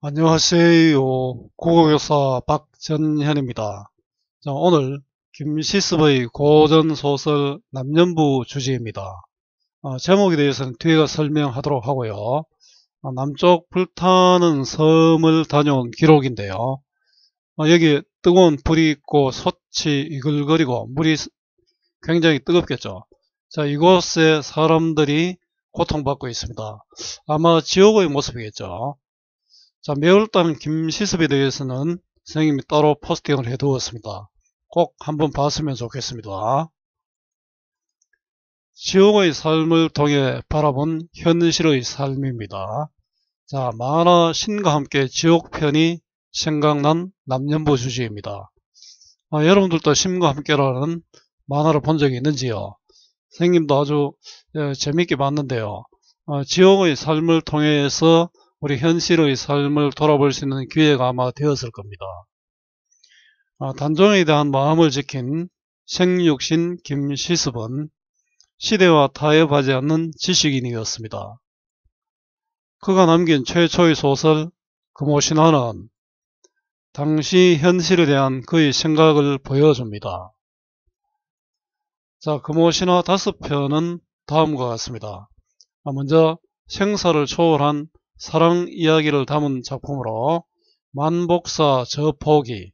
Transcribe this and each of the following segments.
안녕하세요. 국어교사 박전현입니다. 자, 오늘 김시습의 고전소설 남년부 주제입니다. 어, 제목에 대해서는 뒤에 가 설명하도록 하고요. 어, 남쪽 불타는 섬을 다녀온 기록인데요. 어, 여기에 뜨거운 불이 있고 솥이 이글거리고 물이 굉장히 뜨겁겠죠. 자, 이곳에 사람들이 고통받고 있습니다. 아마 지옥의 모습이겠죠. 자, 매월단 김시습에 대해서는 선생님이 따로 포스팅을 해두었습니다. 꼭 한번 봤으면 좋겠습니다. 지옥의 삶을 통해 바라본 현실의 삶입니다. 자, 만화 신과 함께 지옥편이 생각난 남녀부 주제입니다. 아, 여러분들도 신과 함께라는 만화를 본 적이 있는지요? 선생님도 아주 예, 재밌게 봤는데요. 아, 지옥의 삶을 통해서 우리 현실의 삶을 돌아볼 수 있는 기회가 아마 되었을 겁니다. 아, 단종에 대한 마음을 지킨 생육신 김시습은 시대와 타협하지 않는 지식인이었습니다. 그가 남긴 최초의 소설 금오신화는 당시 현실에 대한 그의 생각을 보여줍니다. 자, 금오신화 다섯 편은 다음과 같습니다. 아, 먼저 생사를 초월한 사랑 이야기를 담은 작품으로 만복사 저포기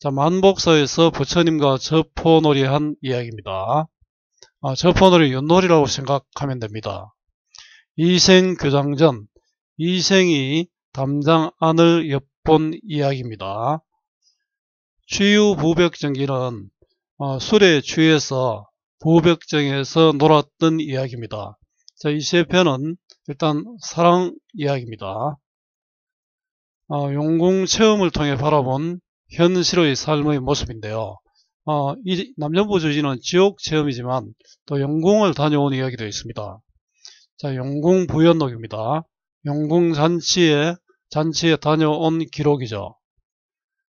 자 만복사에서 부처님과 저포놀이한 이야기입니다. 아, 저포놀이 윷놀이라고 생각하면 됩니다. 이생교장전 이생이 담장 안을 엿본 이야기입니다. 취유부벽정기는 어, 아, 술에 취해서 부벽정에서 놀았던 이야기입니다. 자, 이세편은 일단 사랑 이야기입니다. 어, 용궁 체험을 통해 바라본 현실의 삶의 모습인데요. 어, 이 남녀부 주지는 지옥 체험이지만 또 영궁을 다녀온 이야기도 있습니다. 자, 영궁 부연록입니다. 영궁 잔치에 잔치에 다녀온 기록이죠.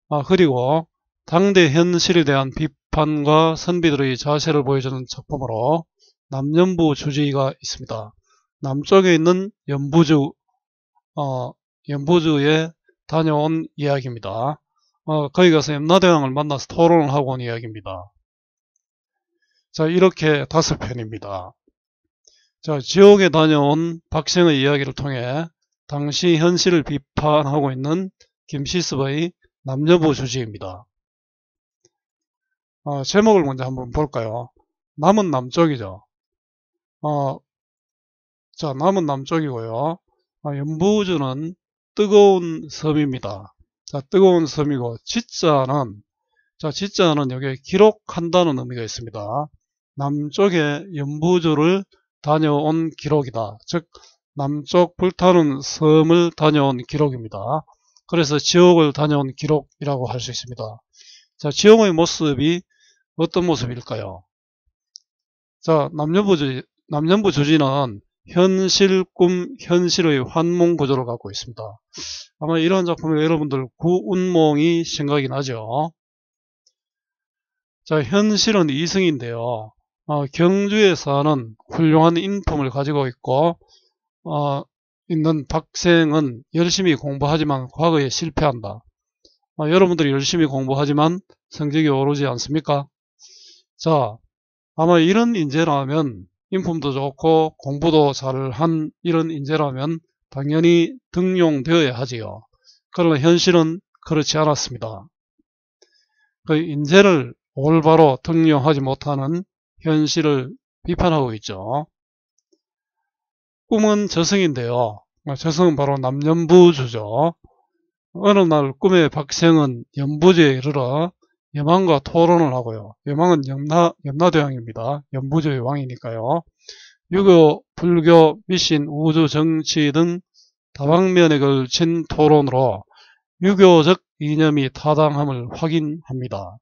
아, 그리고 당대 현실에 대한 비판과 선비들의 자세를 보여주는 작품으로 남년부 주지가 있습니다. 남쪽에 있는 연부주, 어, 연부주에 다녀온 이야기입니다. 어, 거기 가서 염라대왕을 만나서 토론을 하고 온 이야기입니다. 자, 이렇게 다섯 편입니다. 자, 지옥에 다녀온 박생의 이야기를 통해 당시 현실을 비판하고 있는 김시습의 남녀부 주지입니다. 어, 제목을 먼저 한번 볼까요? 남은 남쪽이죠. 어, 자, 남은 남쪽이고요. 아, 연부우주는 뜨거운 섬입니다. 자, 뜨거운 섬이고 지자는 자, 지자는 여기에 기록한다는 의미가 있습니다. 남쪽에 연부주를 다녀온 기록이다. 즉 남쪽 불타는 섬을 다녀온 기록입니다. 그래서 지옥을 다녀온 기록이라고 할 수 있습니다. 자, 지옥의 모습이 어떤 모습일까요? 자, 남연부주남연부주지는 현실, 꿈, 현실의 환몽 구조를 갖고 있습니다. 아마 이러한 작품을 여러분들 구운몽이 생각이 나죠. 자, 현실은 이승인데요. 어, 경주에 사는 훌륭한 인품을 가지고 있고 어, 있는 박생은 열심히 공부하지만 과거에 실패한다. 어, 여러분들이 열심히 공부하지만 성적이 오르지 않습니까? 자, 아마 이런 인재라면 인품도 좋고 공부도 잘한 이런 인재라면 당연히 등용되어야 하지요. 그러나 현실은 그렇지 않았습니다. 그 인재를 올바로 등용하지 못하는 현실을 비판하고 있죠. 꿈은 저승인데요. 아, 저승은 바로 남연부주죠. 어느 날 꿈의 박생은 연부주에 이르러 여망과 토론을 하고요. 여망은 염나 염라대왕입니다. 연부조의 왕이니까요. 유교, 불교, 미신, 우주, 정치 등 다방면에 걸친 토론으로 유교적 이념이 타당함을 확인합니다.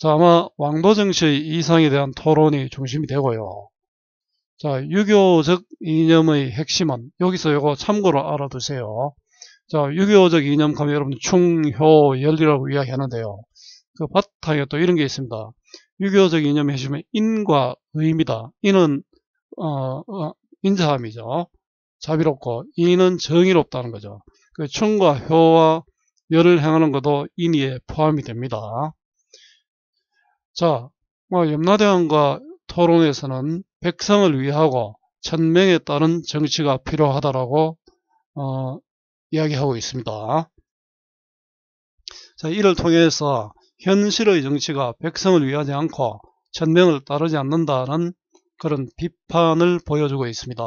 자, 아마 왕도정치의 이상에 대한 토론이 중심이 되고요. 자, 유교적 이념의 핵심은 여기서 이거 참고로 알아두세요. 자, 6.25적 이념감에 여러분 충효열리라고 이야기하는데요. 그 바탕에 또 이런 게 있습니다. 6.25적 이념에 해주면 인과 의입니다. 인은 어, 어, 인자함이죠. 자비롭고 인은 정의롭다는 거죠. 그 충과 효와 열을 행하는 것도 인의에 포함이 됩니다. 자, 뭐 염라대왕과 토론에서는 백성을 위하고 천명에 따른 정치가 필요하다라고 어, 이야기하고 있습니다. 자, 이를 통해서 현실의 정치가 백성을 위하지 않고 천명을 따르지 않는다는 그런 비판을 보여주고 있습니다.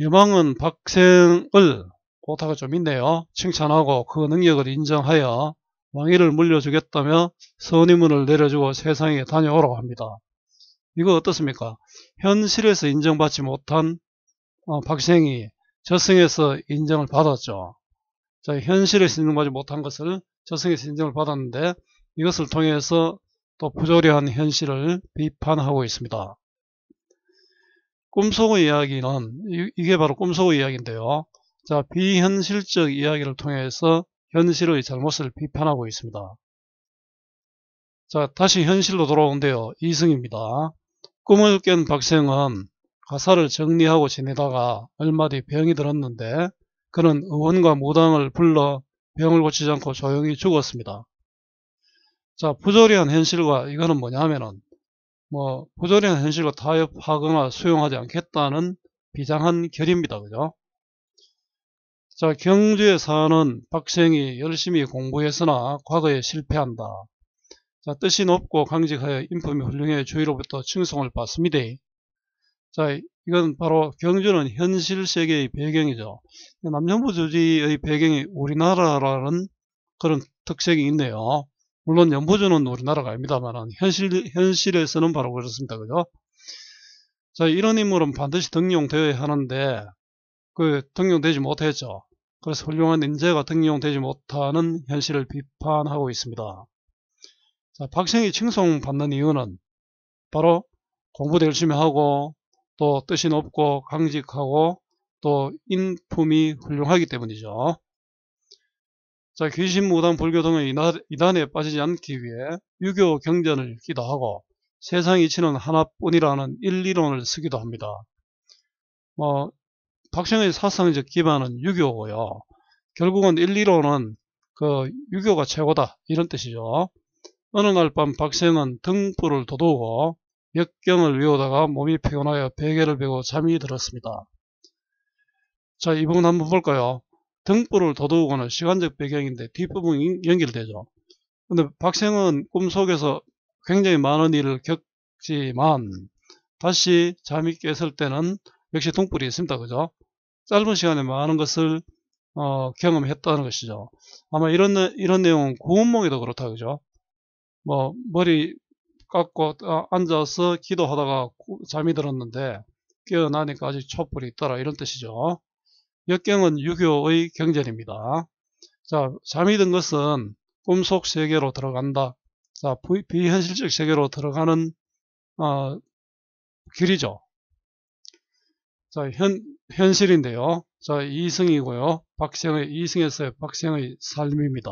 유망은 박생을 오타가 좀 있네요. 칭찬하고 그 능력을 인정하여 왕위를 물려주겠다며 선임문을 내려주고 세상에 다녀오라고 합니다. 이거 어떻습니까? 현실에서 인정받지 못한 어, 박생이 저승에서 인정을 받았죠. 자, 현실에서 인정받지 못한 것을 저승에서 인정을 받았는데 이것을 통해서 또 부조리한 현실을 비판하고 있습니다. 꿈속의 이야기는 이게 바로 꿈속의 이야기인데요. 자, 비현실적 이야기를 통해서 현실의 잘못을 비판하고 있습니다. 자, 다시 현실로 돌아온데요. 이승입니다. 꿈을 깬 박생은 가사를 정리하고 지내다가 얼마 뒤 병이 들었는데 그는 의원과 무당을 불러 병을 고치지 않고 조용히 죽었습니다. 자, 부조리한 현실과 이거는 뭐냐면은 뭐 부조리한 현실과 타협하거나 수용하지 않겠다는 비장한 결입니다. 그죠? 자, 경주에 사는 박생이 열심히 공부했으나 과거에 실패한다. 자, 뜻이 높고 강직하여 인품이 훌륭해 주위로부터 칭송을 받습니다. 자, 이건 바로 경주는 현실 세계의 배경이죠. 남녀부 조지의 배경이 우리나라라는 그런 특색이 있네요. 물론 연보주는 우리나라가 아닙니다만 현실, 현실에서는 바로 그렇습니다. 그죠? 자, 이런 인물은 반드시 등용되어야 하는데 그 등용되지 못했죠. 그래서 훌륭한 인재가 등용되지 못하는 현실을 비판하고 있습니다. 자, 박생이 칭송받는 이유는 바로 공부도 열심히 하고 또 뜻이 높고 강직하고 또 인품이 훌륭하기 때문이죠. 자, 귀신, 무당, 불교 등의 이단에 빠지지 않기 위해 유교 경전을 읽기도 하고 세상 이치는 하나뿐이라는 일리론을 쓰기도 합니다. 뭐, 박정의 사상적 기반은 유교고요. 결국은 일리론은 그 유교가 최고다 이런 뜻이죠. 어느 날 밤박생은 등불을 돋우고 역경을 외우다가 몸이 피곤하여 베개를 베고 잠이 들었습니다. 자, 이 부분 한번 볼까요? 등불을 더더우고는 시간적 배경인데 뒷부분이 연결되죠. 근데 박생은 꿈속에서 굉장히 많은 일을 겪지만 다시 잠이 깼을 때는 역시 등불이 있습니다. 그죠? 짧은 시간에 많은 것을 어, 경험했다는 것이죠. 아마 이런, 이런 내용은 구운몽에도 그렇다. 그죠? 뭐, 머리 깎고 어, 앉아서 기도하다가 잠이 들었는데 깨어나니까 아직 촛불이 있더라 이런 뜻이죠. 역경은 유교의 경전입니다. 자, 잠이 든 것은 꿈속 세계로 들어간다. 자, 비현실적 세계로 들어가는 어, 길이죠. 자, 현, 현실인데요. 자, 이승이고요. 박생의, 이승에서의 박생의 삶입니다.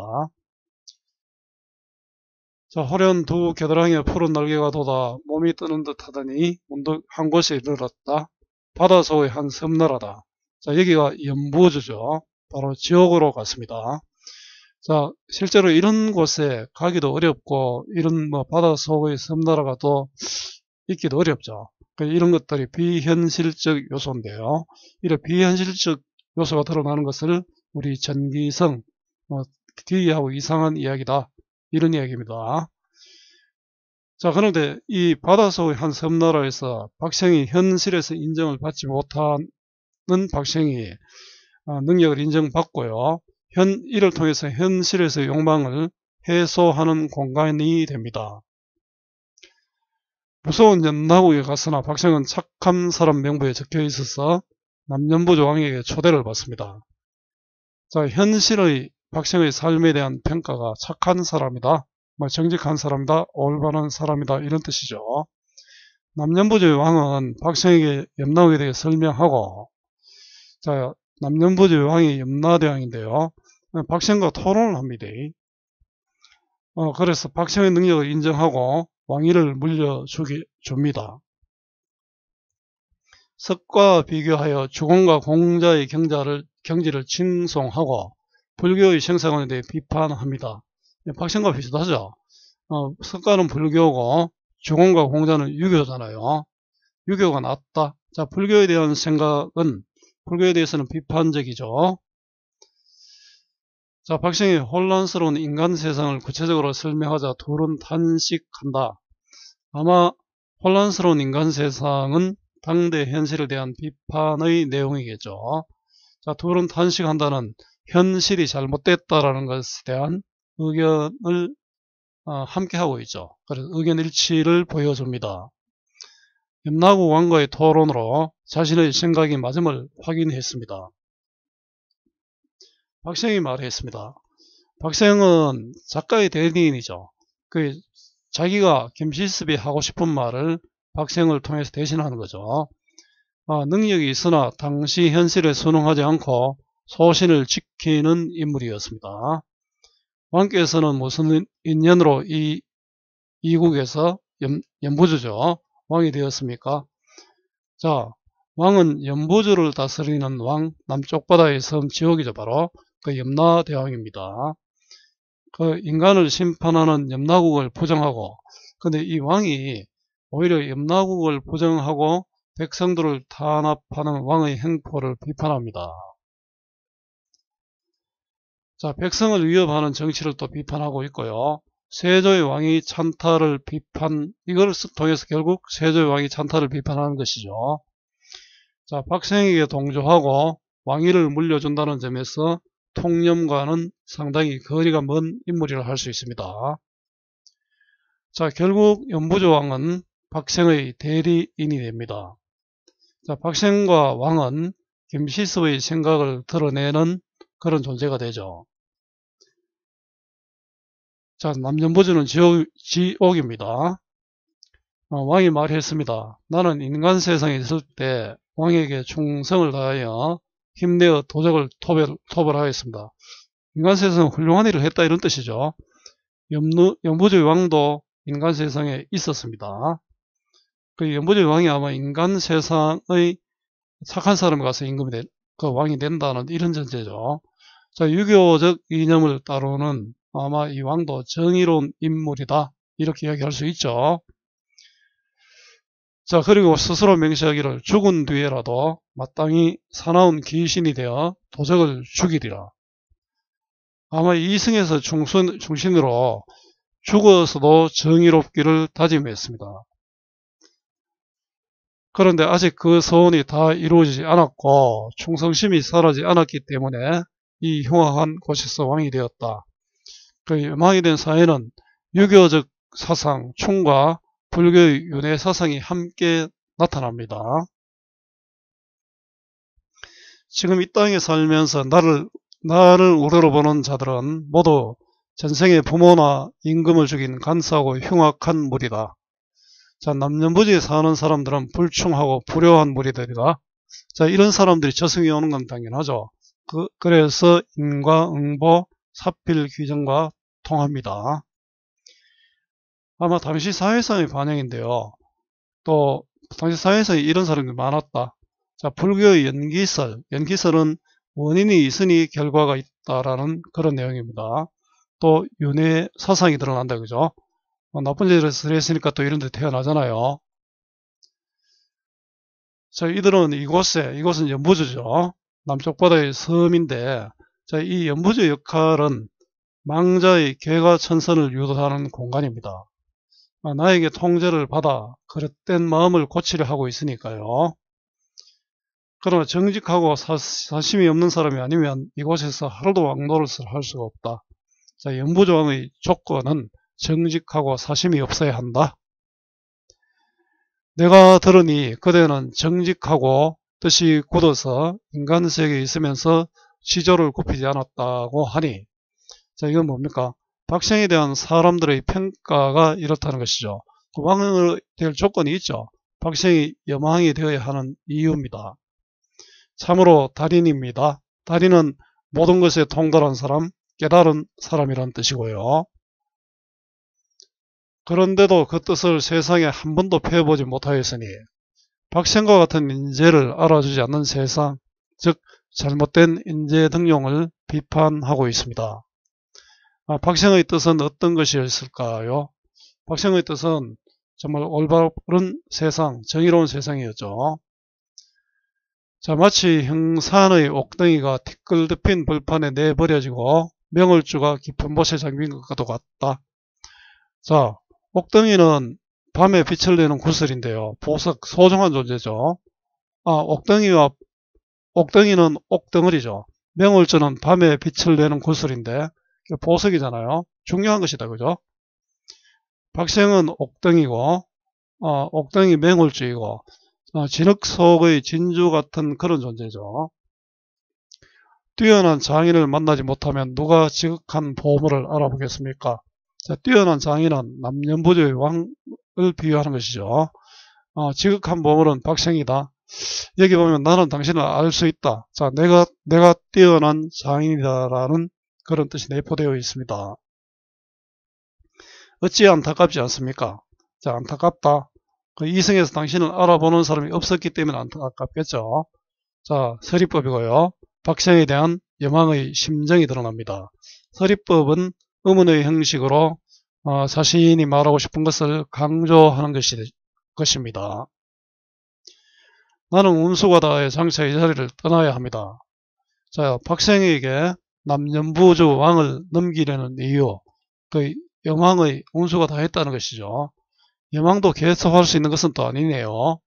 자, 허련 두 겨드랑이에 푸른 날개가 돋아 몸이 뜨는 듯 하더니 문득 한 곳에 이르렀다. 바다속의한 섬나라다. 자, 여기가 연부주죠. 바로 지옥으로 갔습니다. 자, 실제로 이런 곳에 가기도 어렵고, 이런 뭐 바다 속의 섬나라가 또 있기도 어렵죠. 그 이런 것들이 비현실적 요소인데요. 이런 비현실적 요소가 드러나는 것을 우리 전기성, 뭐, 기이하고 이상한 이야기다. 이런 이야기입니다. 자 그런데 이바다속의한 섬나라에서 박생이 현실에서 인정을 받지 못하는 박생이 어, 능력을 인정받고요. 현, 이를 통해서 현실에서 욕망을 해소하는 공간이 됩니다. 무서운 연나국에 갔으나 박생은 착한 사람 명부에 적혀 있어서 남년부 조왕에게 초대를 받습니다. 자, 현실의 박생의 삶에 대한 평가가 착한 사람이다, 뭐 정직한 사람이다, 올바른 사람이다 이런 뜻이죠. 남년부주의 왕은 박정에게 염라왕에 되게 설명하고 자 남년부주의 왕이 염라대왕인데요. 박정과 토론을 합니다. 어, 그래서 박정의 능력을 인정하고 왕위를 물려줍니다. 석과 비교하여 주공과 공자의 경자를, 경지를 칭송하고 불교의 생상원에 대해 비판합니다. 예, 박신과 비슷하죠. 어, 석가는 불교고 주공과 공자는 유교잖아요. 유교가 낫다. 자, 불교에 대한 생각은 불교에 대해서는 비판적이죠. 자, 박신이 혼란스러운 인간 세상을 구체적으로 설명하자 둘은 탄식한다. 아마 혼란스러운 인간 세상은 당대 현실에 대한 비판의 내용이겠죠. 자, 둘은 탄식한다는 현실이 잘못됐다라는 것에 대한 의견을 어, 함께 하고 있죠. 그래서 의견 일치를 보여줍니다. 염나구 왕과의 토론으로 자신의 생각이 맞음을 확인했습니다. 박생이 말했습니다. 박생은 작가의 대리인이죠. 그 자기가 김시습이 하고 싶은 말을 박생을 통해서 대신하는 거죠. 아, 능력이 있으나 당시 현실에 순응하지 않고 소신을 지키는 인물이었습니다. 왕께서는 무슨 인연으로 이 이국에서 연, 부주죠 왕이 되었습니까? 자, 왕은 연부주를 다스리는 왕 남쪽 바다의 섬지옥이죠 바로 그 염라대왕입니다. 그 인간을 심판하는 염라국을 포장하고 근데 이 왕이 오히려 염라국을 포장하고 백성들을 탄압하는 왕의 행포를 비판합니다. 자, 백성을 위협하는 정치를 또 비판하고 있고요. 세조의 왕이 찬타를 비판, 이걸 통해서 결국 세조의 왕이 찬타를 비판하는 것이죠. 자, 박생에게 동조하고 왕위를 물려준다는 점에서 통념과는 상당히 거리가 먼 인물이라 할 수 있습니다. 자, 결국 연부조왕은 박생의 대리인이 됩니다. 자, 박생과 왕은 김시수의 생각을 드러내는 그런 존재가 되죠. 자, 남년 버전은 지옥, 지옥입니다. 아, 왕이 말했습니다. 나는 인간 세상에 있을 때 왕에게 충성을 다하여 힘내어 도적을 토벌, 토벌하였습니다. 인간 세상은 훌륭한 일을 했다 이런 뜻이죠. 염루, 영부지 왕도 인간 세상에 있었습니다. 그영부지 왕이 아마 인간 세상의 착한 사람 가서 임금이 된, 그 왕이 된다는 이런 전제죠. 자, 유교적 이념을 따르는 아마 이 왕도 정의로운 인물이다 이렇게 이야기할 수 있죠. 자 그리고 스스로 맹세하기를 죽은 뒤에라도 마땅히 사나운 귀신이 되어 도적을 죽이리라. 아마 이승에서 중순, 중신으로 죽어서도 정의롭기를 다짐했습니다. 그런데 아직 그 소원이 다 이루어지지 않았고 충성심이 사라지 않았기 때문에 이 흉악한 고시서 왕이 되었다. 그 망이 된 사회는 유교적 사상, 총과 불교의 윤회 사상이 함께 나타납니다. 지금 이 땅에 살면서 나를 나를 우러러 보는 자들은 모두 전생의 부모나 임금을 죽인 간사하고 흉악한 무리다. 자, 남녀부지 에 사는 사람들은 불충하고 불효한 무리들이다. 자, 이런 사람들이 저승에 오는 건 당연하죠. 그, 래서 인과응보, 사필 규정과 통합니다. 아마 당시 사회성의반영인데요또 당시 사회에서 이런 사람이 많았다. 자, 불교의 연기설. 연기설은 원인이 있으니 결과가 있다라는 그런 내용입니다. 또 윤회 사상이 드러난다 그죠? 어, 나쁜 짓을 했으니까 또 이런 데 태어나잖아요. 자, 이들은 이곳에, 이곳은 연부주죠. 남쪽 바다의 섬인데 자, 이 연부제 역할은 망자의 개가 천선을 유도하는 공간입니다. 아, 나에게 통제를 받아 그릇된 마음을 고치려 하고 있으니까요. 그러나 정직하고 사심이 없는 사람이 아니면 이곳에서 하루도 왕노릇을 할 수가 없다. 자, 연부조항의 조건은 정직하고 사심이 없어야 한다. 내가 들으니 그대는 정직하고 뜻이 굳어서 인간 세계에 있으면서 시조를 굽히지 않았다고 하니 자 이건 뭡니까? 박정에 대한 사람들의 평가가 이렇다는 것이죠. 왕을 될 조건이 있죠. 박정이 여망이 되어야 하는 이유입니다. 참으로 달인입니다. 달인은 모든 것에 통달한 사람, 깨달은 사람이란 뜻이고요. 그런데도 그 뜻을 세상에 한 번도 펴보지 못하였으니 박생과 같은 인재를 알아주지 않는 세상, 즉 잘못된 인재 등용을 비판하고 있습니다. 아, 박생의 뜻은 어떤 것이었을까요? 박생의 뜻은 정말 올바른 세상, 정의로운 세상이었죠. 자, 마치 형산의 옥덩이가 티끌 덮인 불판에 내버려지고 명월주가 깊은 못에 잠긴 것과도 같다. 자, 옥덩이는 밤에 빛을 내는 구슬인데요. 보석, 소중한 존재죠. 아, 옥덩이와 옥덩이는 옥덩어리죠. 맹월주는 밤에 빛을 내는 구슬인데 보석이잖아요. 중요한 것이다. 그죠? 박생은 옥덩이고 어, 옥덩이 맹월주이고 어, 진흙 속의 진주 같은 그런 존재죠. 뛰어난 장인을 만나지 못하면 누가 지극한 보물을 알아보겠습니까? 자, 뛰어난 장인은 남녀부조의 왕을 비유하는 것이죠. 어, 지극한 보물은 박생이다. 여기 보면 나는 당신을 알 수 있다. 자, 내가 내가 뛰어난 장인이다라는 그런 뜻이 내포되어 있습니다. 어찌 안타깝지 않습니까? 자, 안타깝다. 그이승에서 당신을 알아보는 사람이 없었기 때문에 안타깝겠죠. 자, 서리법이고요. 박생에 대한 여망의 심정이 드러납니다. 서리법은 의문의 형식으로 어, 자신이 말하고 싶은 것을 강조하는 것이, 것입니다. 나는 운수가 다해 야 장차 이 자리를 떠나야 합니다. 자, 박생에게 남연부조 왕을 넘기려는 이유, 그 영왕의 운수가 다했다는 것이죠. 영왕도 계속할 수 있는 것은 또 아니네요.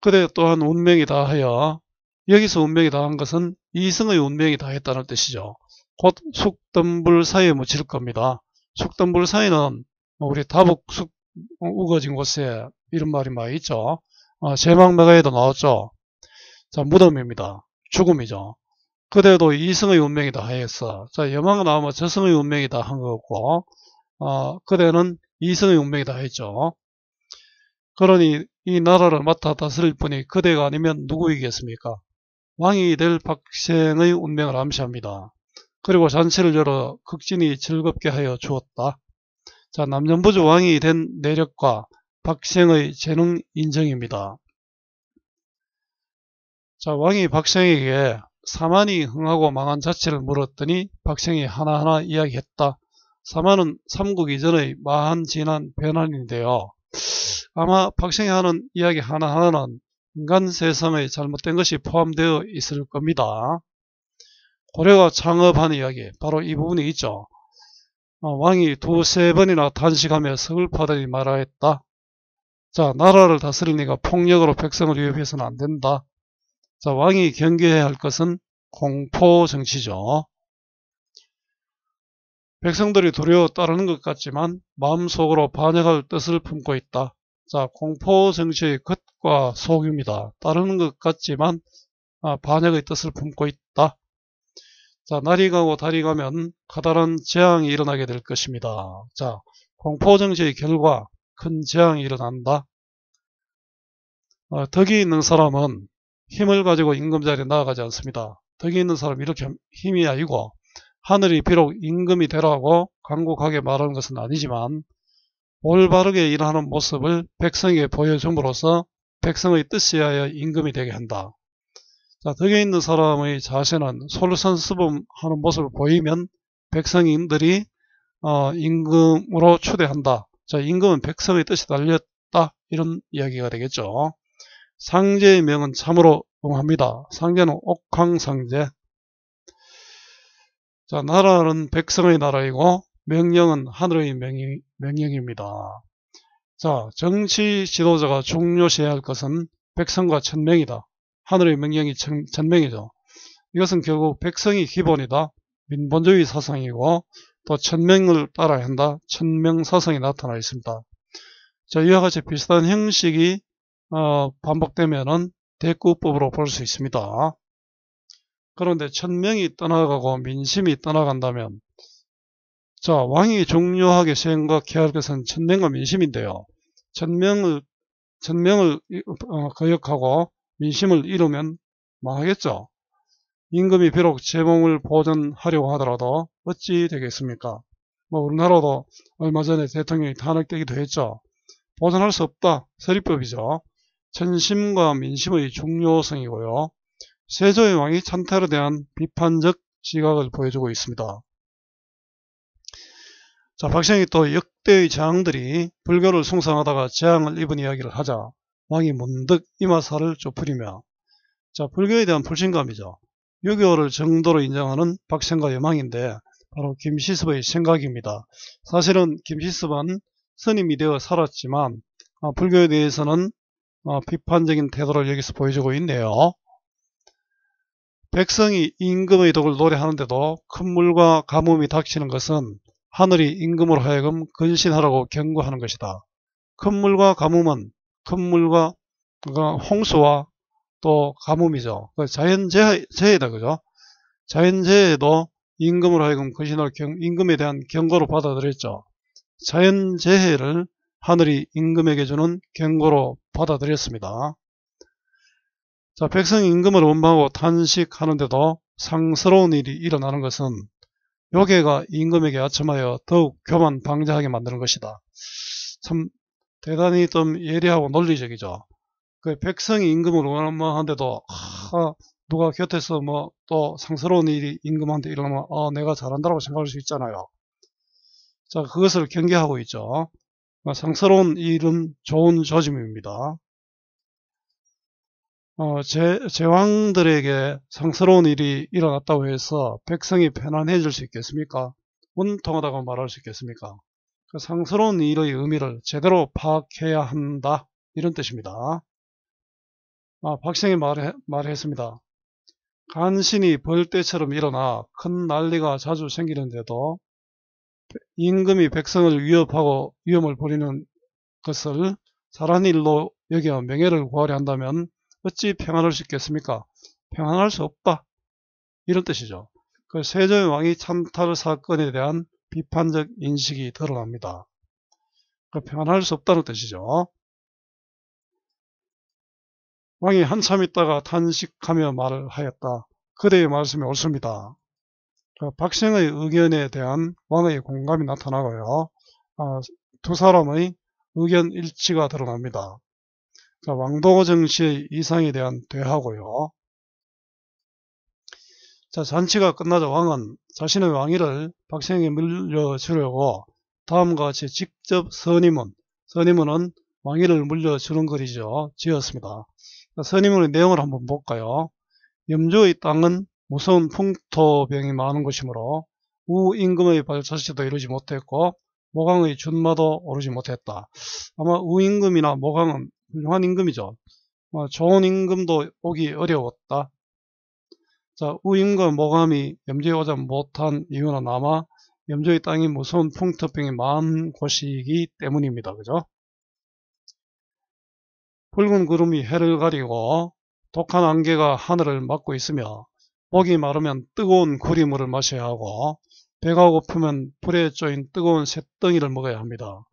그래 또한 운명이 다하여 여기서 운명이 다한 것은 이승의 운명이 다했다는 뜻이죠. 곧 숙덤불 사이에 묻힐 겁니다. 숙덤불 사이는 우리 다북 숙 어, 우거진 곳에 이런 말이 많이 있죠. 어, 제망매가에도 나왔죠. 자, 무덤입니다. 죽음이죠. 그대도 이승의 운명이다 하였어. 자, 여망 은 아마 저승의 운명이다 한 거고, 어, 그대는 이승의 운명이다 했죠. 그러니 이 나라를 맡아 다스릴 분이 그대가 아니면 누구이겠습니까? 왕이 될 박생의 운명을 암시합니다. 그리고 잔치를 열어 극진히 즐겁게 하여 주었다. 자, 남녀부주 왕이 된 내력과 박생의 재능 인정입니다. 자, 왕이 박생에게 사만이 흥하고 망한 자체를 물었더니 박생이 하나하나 이야기했다. 사만은 삼국 이전의 마한, 진한, 변한인데요. 아마 박생이 하는 이야기 하나하나는 인간 세상의 잘못된 것이 포함되어 있을 겁니다. 고려가 창업한 이야기, 바로 이 부분이 있죠. 어, 왕이 두세 번이나 단식하며 서글퍼더니 말하였다. 자, 나라를 다스릴 이가 폭력으로 백성을 위협해서는 안 된다. 자, 왕이 경계해야 할 것은 공포 정치죠. 백성들이 두려워 따르는 것 같지만 마음속으로 반역할 뜻을 품고 있다. 자, 공포 정치의 겉과 속입니다. 따르는 것 같지만 아, 반역의 뜻을 품고 있다. 자, 날이 가고 달이 가면 커다란 재앙이 일어나게 될 것입니다. 자, 공포 정치의 결과 큰 재앙이 일어난다. 어, 덕이 있는 사람은 힘을 가지고 임금자리에 나아가지 않습니다. 덕이 있는 사람이 이렇게 힘이 아니고 하늘이 비록 임금이 되라고 강국하게 말하는 것은 아니지만 올바르게 일하는 모습을 백성에게 보여줌으로써 백성의 뜻이하여 임금이 되게 한다. 자, 덕에 있는 사람의 자세는 솔선수범하는 모습을 보이면 백성인들이 어, 임금으로 초대한다 자, 임금은 백성의 뜻에 달렸다. 이런 이야기가 되겠죠. 상제의 명은 참으로 응합니다. 상제는 옥황상제. 자, 나라는 백성의 나라이고 명령은 하늘의 명이, 명령입니다. 자, 정치 지도자가 중요시해야 할 것은 백성과 천명이다. 하늘의 명령이 천, 천명이죠. 이것은 결국 백성이 기본이다. 민본주의 사상이고 또 천명을 따라야 한다. 천명사성이 나타나 있습니다. 자, 이와 같이 비슷한 형식이 어, 반복되면은 대구법으로볼 수 있습니다. 그런데 천명이 떠나가고 민심이 떠나간다면 자 왕이 중요하게 수행과 할 것은 천명과 민심인데요. 천명을 천명을 어, 거역하고 민심을 잃으면 망하겠죠. 임금이 비록 재봉을 보전하려고 하더라도 어찌 되겠습니까? 뭐 우리나라도 얼마 전에 대통령이 탄핵되기도 했죠. 보존할 수 없다. 서리법이죠 천심과 민심의 중요성이고요. 세조의 왕이 찬탈에 대한 비판적 시각을 보여주고 있습니다. 자, 박시영이 또 역대의 장들이 불교를 숭상하다가 재앙을 입은 이야기를 하자 왕이 문득 이마사를 쪼풀이며 자, 불교에 대한 불신감이죠. 유교를 정도로 인정하는 박생과 여망인데 바로 김시습의 생각입니다. 사실은 김시습은 스님이 되어 살았지만 어, 불교에 대해서는 어, 비판적인 태도를 여기서 보여주고 있네요. 백성이 임금의 덕을 노래하는데도 큰 물과 가뭄이 닥치는 것은 하늘이 임금으로 하여금 근신하라고 경고하는 것이다. 큰 물과 가뭄은 큰 물과 그러니까 홍수와 또 가뭄이죠. 그 자연재해다 그죠? 자연재해도 에 임금으로 하여금 거신할 임금에 대한 경고로 받아들였죠. 자연재해를 하늘이 임금에게 주는 경고로 받아들였습니다. 자, 백성 임금을 원망하고 탄식하는데도 상스러운 일이 일어나는 것은 요괴가 임금에게 아첨하여 더욱 교만 방자하게 만드는 것이다. 참 대단히 좀 예리하고 논리적이죠. 그 백성이 임금을 원망하는데도 하, 누가 곁에서 뭐 또 상스러운 일이 임금한테 일어나면 아, 내가 잘한다고 라 생각할 수 있잖아요. 자, 그것을 경계하고 있죠. 어, 상스러운 일은 좋은 조짐입니다. 어, 제, 제왕들에게 상스러운 일이 일어났다고 해서 백성이 편안해질 수 있겠습니까? 온통하다고 말할 수 있겠습니까? 그 상스러운 일의 의미를 제대로 파악해야 한다. 이런 뜻입니다. 아, 박생이 말해, 말했습니다. 간신히 벌떼처럼 일어나 큰 난리가 자주 생기는데도 임금이 백성을 위협하고 위험을 벌이는 것을 잘한 일로 여겨 명예를 구하려 한다면 어찌 평안할 수 있겠습니까? 평안할 수 없다. 이런 뜻이죠. 그 세조의 왕이 참탈 사건에 대한 비판적 인식이 드러납니다. 그 평안할 수 없다는 뜻이죠. 왕이 한참 있다가 탄식하며 말을 하였다. 그대의 말씀이 옳습니다. 박생의 의견에 대한 왕의 공감이 나타나고요. 아, 두 사람의 의견 일치가 드러납니다. 왕도정 씨의 이상에 대한 대화고요 자, 잔치가 끝나자 왕은 자신의 왕위를 박생에게 물려주려고 다음과 같이 직접 선임은, 선임은 왕위를 물려주는 거리죠. 지었습니다. 선임의 내용을 한번 볼까요? 염주의 땅은 무서운 풍토병이 많은 곳이므로 우임금의 발사시도 이루지 못했고 모강의 준마도 오르지 못했다. 아마 우임금이나 모강은 훌륭한 임금이죠. 좋은 임금도 오기 어려웠다. 자, 우임과 모감이 염조에 오지 못한 이유는 아마 염조의 땅이 무서운 풍토병이 많은 곳이기 때문입니다. 그죠? 붉은 구름이 해를 가리고 독한 안개가 하늘을 막고 있으며 목이 마르면 뜨거운 구리물을 마셔야 하고 배가 고프면 불에 쪼인 뜨거운 새덩이를 먹어야 합니다.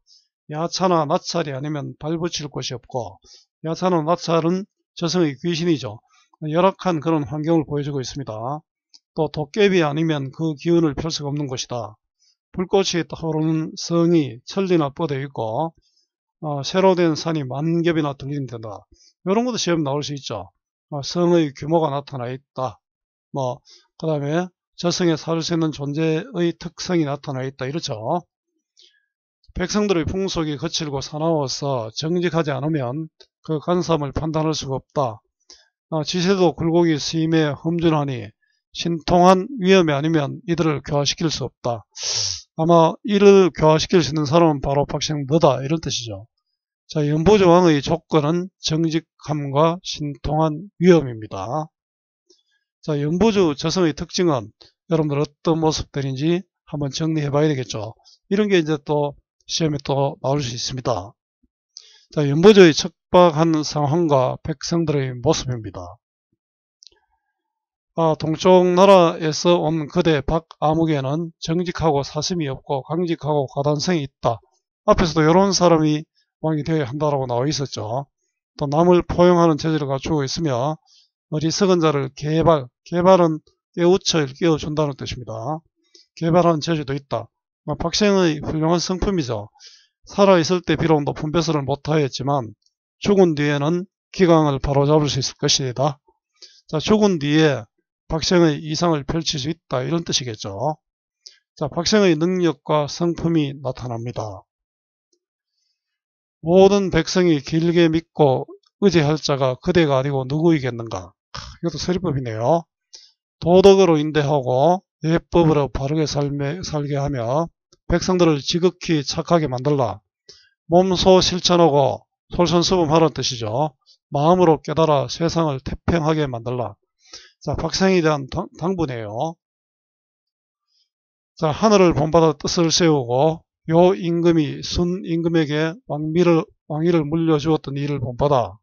야차나 낯살이 아니면 발붙일 곳이 없고 야차나 낯살은 저승의 귀신이죠. 열악한 그런 환경을 보여주고 있습니다. 또 도깨비 아니면 그 기운을 펼 수가 없는 것이다. 불꽃이 떠오르는 성이 천리나 뻗어 있고 어, 새로 된 산이 만 겹이나 들린된다 이런 것도 시험 나올 수 있죠. 어, 성의 규모가 나타나 있다. 뭐, 그 다음에 저성에 살 수 있는 존재의 특성이 나타나 있다. 이렇죠. 백성들의 풍속이 거칠고 사나워서 정직하지 않으면 그 간삼을 판단할 수가 없다. 어, 지세도 굴곡이 스임에 험준하니 신통한 위험이 아니면 이들을 교화시킬 수 없다. 아마 이를 교화시킬 수 있는 사람은 바로 박생영 너다 이런 뜻이죠. 자, 연보조항의 조건은 정직함과 신통한 위험입니다. 자, 연보조 저성의 특징은 여러분들 어떤 모습들인지 한번 정리해 봐야 되겠죠. 이런 게 이제 또 시험에 또 나올 수 있습니다. 자, 연보조의 척박한 상황과 백성들의 모습입니다. 아, 동쪽 나라에서 온 그대 박아무개는 정직하고 사심이 없고 강직하고 과단성이 있다. 앞에서도 이런 사람이 왕이 되어야 한다라고 나와 있었죠. 또 남을 포용하는 체질을 갖추고 있으며 어리석은 자를 개발, 개발은 깨우쳐 깨워준다는 뜻입니다. 개발하는 체질도 있다. 뭐 박생의 훌륭한 성품이죠. 살아있을 때 비록 높은 배슬을 못하였지만 죽은 뒤에는 기강을 바로잡을 수 있을 것이다. 자, 죽은 뒤에 박생의 이상을 펼칠 수 있다. 이런 뜻이겠죠. 자, 박생의 능력과 성품이 나타납니다. 모든 백성이 길게 믿고 의지할 자가 그대가 아니고 누구이겠는가. 이것도 세리법이네요. 도덕으로 인대하고 예법으로 바르게 삶에, 살게 하며 백성들을 지극히 착하게 만들라. 몸소 실천하고 솔선수범하라는 뜻이죠. 마음으로 깨달아 세상을 태평하게 만들라. 자, 박생에 대한 당, 분이에요 자, 하늘을 본받아 뜻을 세우고 요 임금이 순 임금에게 왕비를, 왕위를 물려주었던 일을 본받아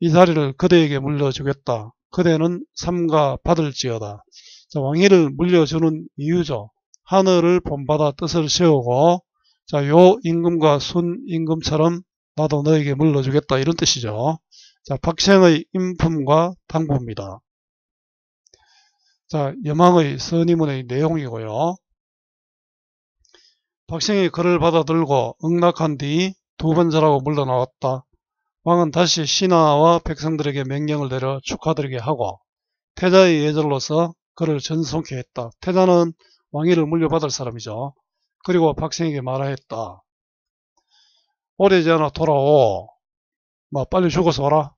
이 자리를 그대에게 물려주겠다. 그대는 삼가 받을지어다. 자, 왕위를 물려주는 이유죠. 하늘을 본받아 뜻을 세우고 자, 요 임금과 순 임금처럼 나도 너에게 물려주겠다 이런 뜻이죠. 자, 박생의 인품과 당부입니다. 자, 여망의 선임문의 내용이고요. 박생이 그를 받아들고 응낙한 뒤 두 번째라고 물러나왔다. 왕은 다시 신하와 백성들에게 명령을 내려 축하드리게 하고 태자의 예절로서 그를 전송케 했다. 태자는 왕위를 물려받을 사람이죠. 그리고 박생에게 말하였다. 오래지 않아 돌아오. 뭐 빨리 죽어서 와라.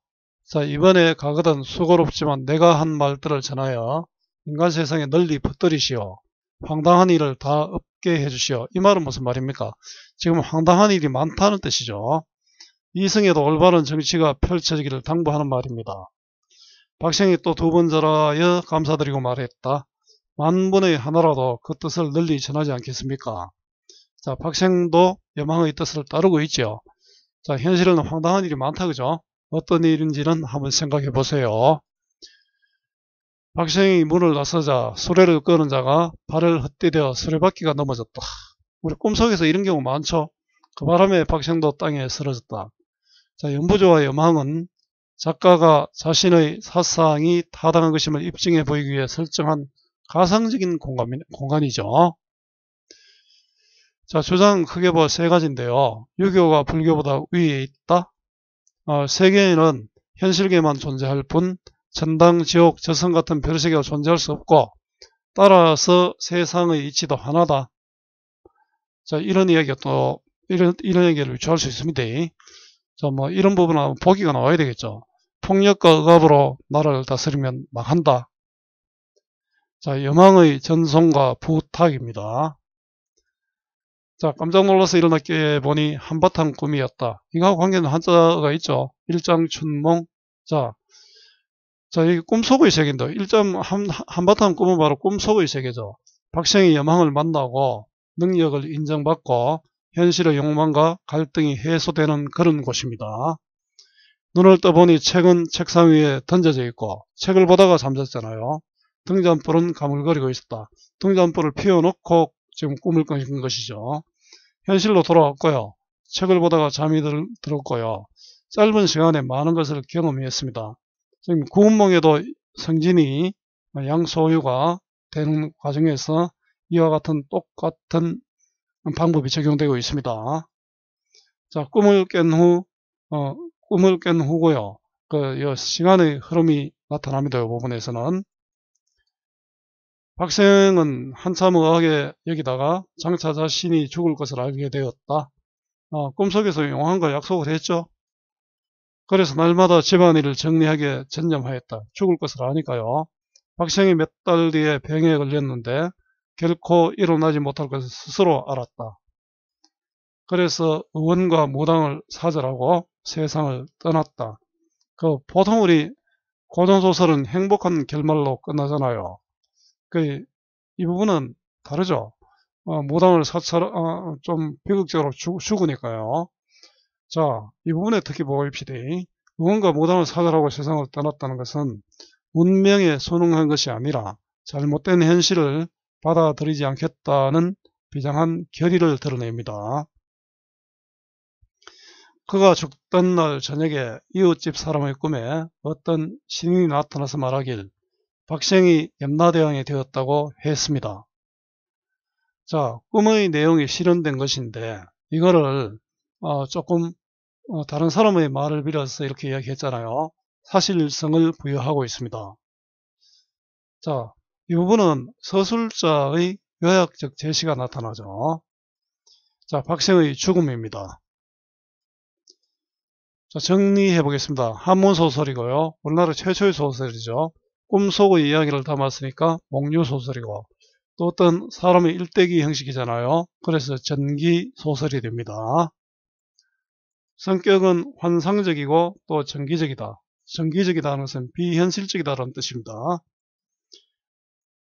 자 이번에 가거든 수고롭지만 내가 한 말들을 전하여 인간 세상에 널리 퍼뜨리시오. 황당한 일을 다 없게 해주시오. 이 말은 무슨 말입니까? 지금 황당한 일이 많다는 뜻이죠. 이승에도 올바른 정치가 펼쳐지기를 당부하는 말입니다. 박생이또 두번 절하여 감사드리고 말했다. 만분의 하나라도 그 뜻을 널리 전하지 않겠습니까? 자, 박생도 여망의 뜻을 따르고 있지요. 자, 현실은 황당한 일이 많다, 그죠? 어떤 일인지는 한번 생각해 보세요. 박시영이 문을 나서자 수레를 끄는 자가 발을 헛디뎌 수레바퀴가 넘어졌다. 우리 꿈속에서 이런 경우 많죠. 그 바람에 박시영도 땅에 쓰러졌다. 자, 연부조와 여망은 작가가 자신의 사상이 타당한 것임을 입증해 보이기 위해 설정한 가상적인 공간, 공간이죠. 자, 주장 크게 뭐세 가지인데요. 유교가 불교보다 위에 있다. 어, 세계에는 현실계만 존재할 뿐 천당, 지옥, 저승 같은 별세계가 존재할 수 없고 따라서 세상의 이치도 하나다. 자, 이런 이야기가 또 이런 이런 얘기를 유추할 수 있습니다. 자, 뭐 이런 부분은 보기가 나와야 되겠죠. 폭력과 억압으로 나라를 다스리면 망한다. 자, 여망의 전송과 부탁입니다. 자, 깜짝 놀라서 일어나 깨보니 한바탕 꿈이었다. 이거하고 관계는 한자가 있죠. 일장춘몽. 자, 자, 이게 꿈속의 세계인데, 1점 한, 한바탕 꿈은 바로 꿈속의 세계죠. 박생의 여망을 만나고 능력을 인정받고 현실의 욕망과 갈등이 해소되는 그런 곳입니다. 눈을 떠보니 책은 책상 위에 던져져 있고 책을 보다가 잠잤잖아요. 등잔불은 가물거리고 있었다. 등잔불을 피워놓고 지금 꿈을 꾸신 것이죠. 현실로 돌아왔고요. 책을 보다가 잠이 들, 들었고요. 짧은 시간에 많은 것을 경험했습니다. 지금 구운몽에도 성진이 어, 양소유가 되는 과정에서 이와 같은 똑같은 방법이 적용되고 있습니다. 자, 꿈을 깬 후, 어, 꿈을 깬 후고요. 그, 시간의 흐름이 나타납니다. 이 부분에서는. 박생은 한참 의하게 여기다가 장차 자신이 죽을 것을 알게 되었다. 어, 꿈속에서 용한과 약속을 했죠. 그래서 날마다 집안일을 정리하게 전념하였다. 죽을 것을 아니까요. 박생이 몇 달 뒤에 병에 걸렸는데 결코 일어나지 못할 것을 스스로 알았다. 그래서 의원과 무당을 사절하고 세상을 떠났다. 그 보통 우리 고전소설은 행복한 결말로 끝나잖아요. 그 이 부분은 다르죠. 어, 무당을 사찰, 어, 좀 비극적으로 죽, 으니까요 자, 이 부분에 특히 보입시다. 무언가 무당을 사절하고 세상을 떠났다는 것은 운명에 순응한 것이 아니라 잘못된 현실을 받아들이지 않겠다는 비장한 결의를 드러냅니다. 그가 죽던 날 저녁에 이웃집 사람의 꿈에 어떤 신인이 나타나서 말하길 박생이 염라대왕이 되었다고 했습니다. 자, 꿈의 내용이 실현된 것인데 이거를 어, 조금 어, 다른 사람의 말을 빌어서 이렇게 이야기했잖아요. 사실성을 부여하고 있습니다. 자, 이 부분은 서술자의 요약적 제시가 나타나죠. 자, 박생의 죽음입니다. 자, 정리해 보겠습니다. 한문 소설이고요. 우리나라 최초의 소설이죠. 꿈속의 이야기를 담았으니까 목류 소설이고 또 어떤 사람의 일대기 형식이잖아요. 그래서 전기 소설이 됩니다. 성격은 환상적이고 또 정기적이다. 정기적이다는 것은 비현실적이다라는 뜻입니다.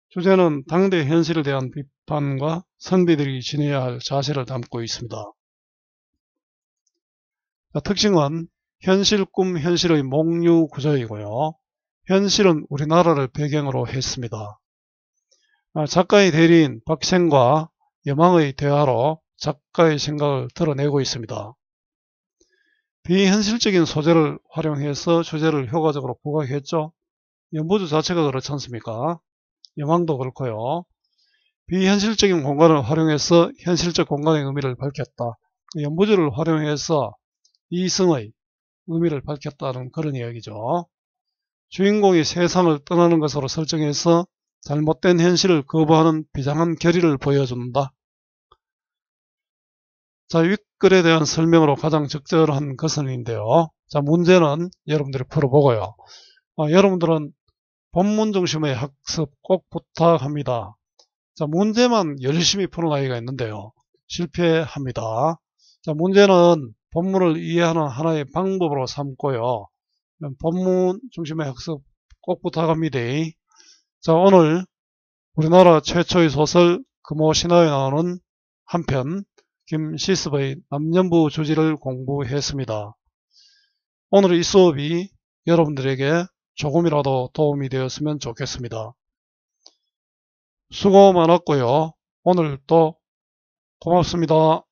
주제는 당대 현실에 대한 비판과 선비들이 지내야 할 자세를 담고 있습니다. 특징은 현실 꿈 현실의 몽유 구조이고요. 현실은 우리나라를 배경으로 했습니다. 아, 작가의 대리인 박생과 여망의 대화로 작가의 생각을 드러내고 있습니다. 비현실적인 소재를 활용해서 소재를 효과적으로 부각했죠. 연보조 자체가 그렇지 않습니까? 영왕도 그렇고요. 비현실적인 공간을 활용해서 현실적 공간의 의미를 밝혔다. 연보조를 활용해서 이성의 의미를 밝혔다는 그런 이야기죠. 주인공이 세상을 떠나는 것으로 설정해서 잘못된 현실을 거부하는 비장한 결의를 보여준다. 자, 댓글에 대한 설명으로 가장 적절한 것은인데요. 자, 문제는 여러분들이 풀어보고요. 아, 여러분들은 본문 중심의 학습 꼭 부탁합니다. 자, 문제만 열심히 푸는 아이가 있는데요. 실패합니다. 자, 문제는 본문을 이해하는 하나의 방법으로 삼고요. 본문 중심의 학습 꼭 부탁합니다. 자, 오늘 우리나라 최초의 소설 금오신화에 나오는 한편 김시습의 남년부 주지를 공부했습니다. 오늘 이 수업이 여러분들에게 조금이라도 도움이 되었으면 좋겠습니다. 수고 많았고요. 오늘 또 고맙습니다.